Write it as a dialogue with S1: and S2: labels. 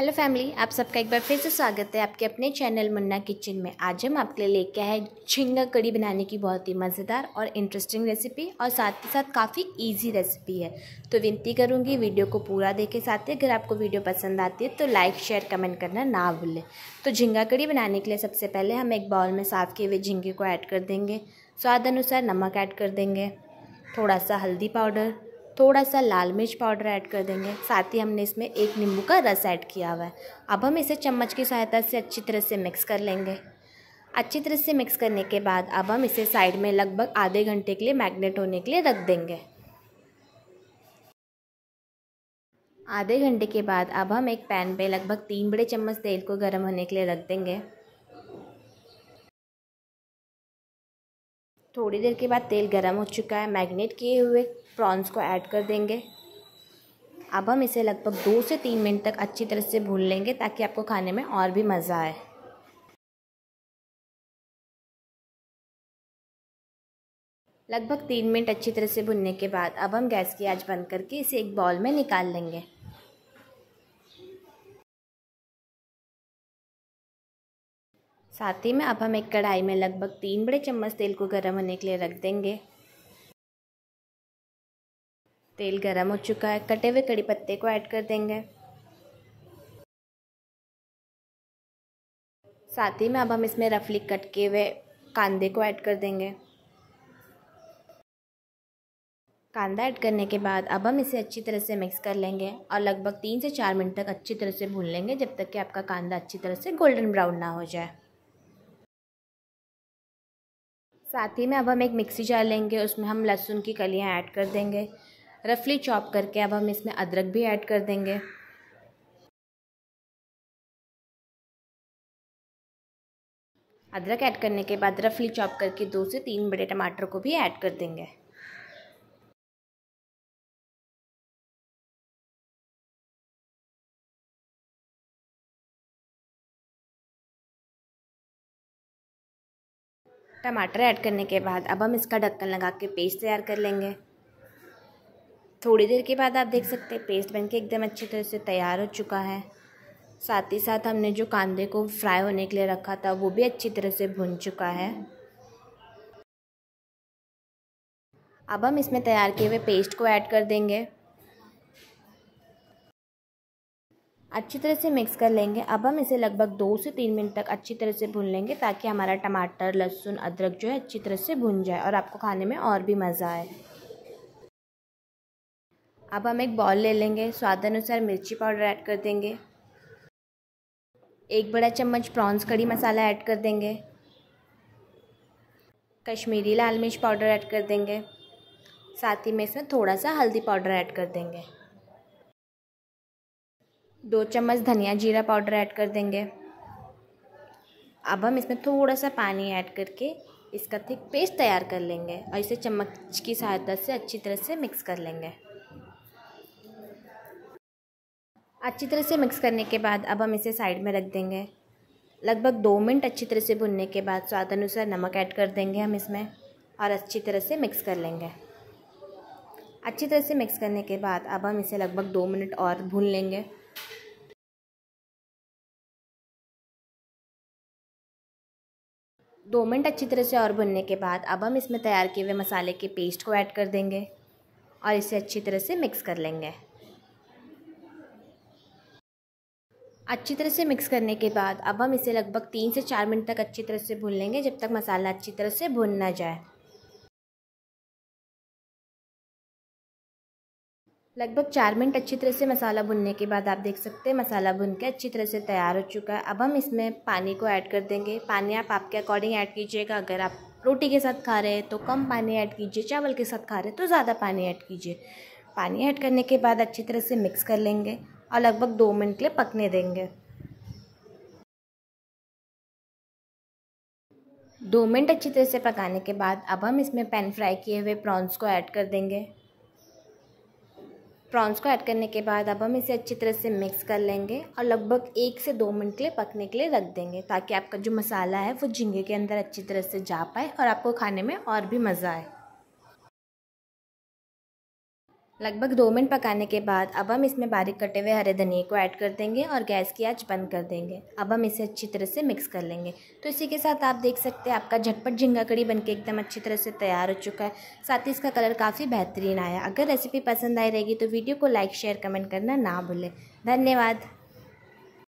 S1: hello family आप सबका एक बार फिर से स्वागत है आपके अपने चैनल मुन्ना किचन में आज हम आपके लिए लेके आए झींगा कड़ी बनाने की बहुत ही मज़ेदार और इंटरेस्टिंग रेसिपी और साथ ही साथ काफ़ी इजी रेसिपी है तो विनती करूँगी वीडियो को पूरा देखे साथ ही अगर आपको वीडियो पसंद आती है तो लाइक शेयर कमेंट करना ना भूलें तो झींगा कड़ी बनाने के लिए सबसे पहले हम एक बाउल में साफ़ किए हुए झींगे को ऐड कर देंगे स्वाद अनुसार नमक ऐड कर देंगे थोड़ा सा हल्दी पाउडर थोड़ा सा लाल मिर्च पाउडर ऐड कर देंगे साथ ही हमने इसमें एक नींबू का रस ऐड किया हुआ है अब हम इसे चम्मच की सहायता से अच्छी तरह से मिक्स कर लेंगे अच्छी तरह से मिक्स करने के बाद अब हम इसे साइड में लगभग आधे घंटे के लिए मैग्नेट होने के लिए रख देंगे आधे घंटे के बाद अब हम एक पैन पे लगभग तीन बड़े चम्मच तेल को गर्म होने के लिए रख देंगे थोड़ी देर के बाद तेल गर्म हो चुका है मैगनेट किए हुए प्रॉन्स को ऐड कर देंगे अब हम इसे लगभग दो से तीन मिनट तक अच्छी तरह से भून लेंगे ताकि आपको खाने में और भी मज़ा आए
S2: लगभग तीन मिनट अच्छी तरह से भुनने के बाद अब हम गैस की आंच बंद करके इसे एक बॉल में निकाल लेंगे साथ ही में अब हम एक कढ़ाई
S1: में लगभग तीन बड़े चम्मच तेल को गर्म होने के लिए रख देंगे तेल गर्म हो चुका है कटे हुए कड़ी पत्ते को ऐड कर देंगे
S2: साथ ही में अब हम इसमें रफली कट किए
S1: हुए कांदे को ऐड कर देंगे कांदा ऐड करने के बाद अब हम इसे अच्छी तरह से मिक्स कर लेंगे और लगभग तीन से चार मिनट तक अच्छी तरह से भून लेंगे जब तक कि आपका कांदा अच्छी तरह से गोल्डन ब्राउन ना हो जाए साथ ही में अब हम एक मिक्सी जार लेंगे उसमें हम लहसुन की कलियाँ ऐड कर देंगे रफली चॉप करके अब हम इसमें अदरक भी ऐड कर देंगे
S2: अदरक ऐड करने के बाद रफली चॉप करके दो से तीन बड़े टमाटर को भी ऐड कर देंगे
S1: टमाटर ऐड करने के बाद अब हम इसका ढक्कन लगा के पेस्ट तैयार कर लेंगे थोड़ी देर के बाद आप देख सकते हैं पेस्ट बनके एकदम अच्छी तरह से तैयार हो चुका है साथ ही साथ हमने जो कांदे को फ्राई होने के लिए रखा था वो भी अच्छी तरह से भुन चुका है अब हम इसमें तैयार किए हुए पेस्ट को ऐड कर देंगे अच्छी तरह से मिक्स कर लेंगे अब हम इसे लगभग दो से तीन मिनट तक अच्छी तरह से भून लेंगे ताकि हमारा टमाटर लहसुन अदरक जो है अच्छी तरह से भुन जाए और आपको खाने में और भी मज़ा आए अब हम एक बॉल ले लेंगे स्वाद अनुसार मिर्ची पाउडर ऐड कर देंगे एक बड़ा चम्मच प्रॉन्स कड़ी मसाला ऐड कर देंगे कश्मीरी लाल मिर्च पाउडर ऐड कर देंगे साथ ही में इसमें थोड़ा सा हल्दी पाउडर ऐड कर देंगे दो चम्मच धनिया जीरा पाउडर ऐड कर देंगे अब हम इसमें थोड़ा सा पानी ऐड करके इसका थिक पेस्ट तैयार कर लेंगे और इसे चम्मच की सहायता से अच्छी तरह से मिक्स कर लेंगे अच्छी तरह से मिक्स करने के बाद अब हम इसे साइड में रख देंगे लगभग दो मिनट अच्छी तरह से भुनने के बाद स्वाद अनुसार नमक ऐड कर देंगे हम इसमें और अच्छी तरह से मिक्स कर लेंगे अच्छी तरह से मिक्स करने के बाद अब हम इसे लगभग दो मिनट और भून लेंगे दो मिनट अच्छी तरह से और भुनने के बाद अब हम इसमें तैयार किए हुए मसाले के पेस्ट को ऐड कर देंगे और इसे अच्छी तरह से मिक्स कर लेंगे अच्छी तरह से मिक्स करने के बाद अब हम इसे लगभग तीन से चार मिनट तक अच्छी तरह से भून लेंगे जब तक मसाला अच्छी तरह से भुन ना जाए लगभग चार मिनट अच्छी तरह से मसाला भुनने के बाद आप देख सकते हैं मसाला भुन के अच्छी तरह से तैयार हो चुका है अब हम इसमें पानी को ऐड कर देंगे पानी आप आपके अकॉर्डिंग ऐड कीजिएगा अगर आप रोटी के साथ खा रहे हैं तो कम पानी ऐड कीजिए चावल के साथ खा रहे हैं तो ज़्यादा पानी ऐड कीजिए पानी ऐड करने के बाद अच्छी तरह से मिक्स कर लेंगे और लगभग दो मिनट के लिए पकने देंगे दो मिनट अच्छी तरह से पकाने के बाद अब हम इसमें पैन फ्राई किए हुए प्रॉन्स को ऐड कर देंगे प्रॉन्स को ऐड करने के बाद अब हम इसे अच्छी तरह से मिक्स कर लेंगे और लगभग एक से दो मिनट के लिए पकने के लिए रख देंगे ताकि आपका जो मसाला है वो झींगे के अंदर अच्छी तरह से जा पाए और आपको खाने में और भी मज़ा आए लगभग दो मिनट पकाने के बाद अब हम इसमें बारीक कटे हुए हरे धनिए को ऐड कर देंगे और गैस की आंच बंद कर देंगे अब हम इसे अच्छी तरह से मिक्स कर लेंगे तो इसी के साथ आप देख सकते हैं आपका झटपट झींगा कड़ी बनके एकदम अच्छी तरह से तैयार हो चुका है साथ ही इसका कलर काफ़ी बेहतरीन आया अगर रेसिपी पसंद आई रहेगी तो वीडियो को लाइक शेयर कमेंट करना ना भूलें धन्यवाद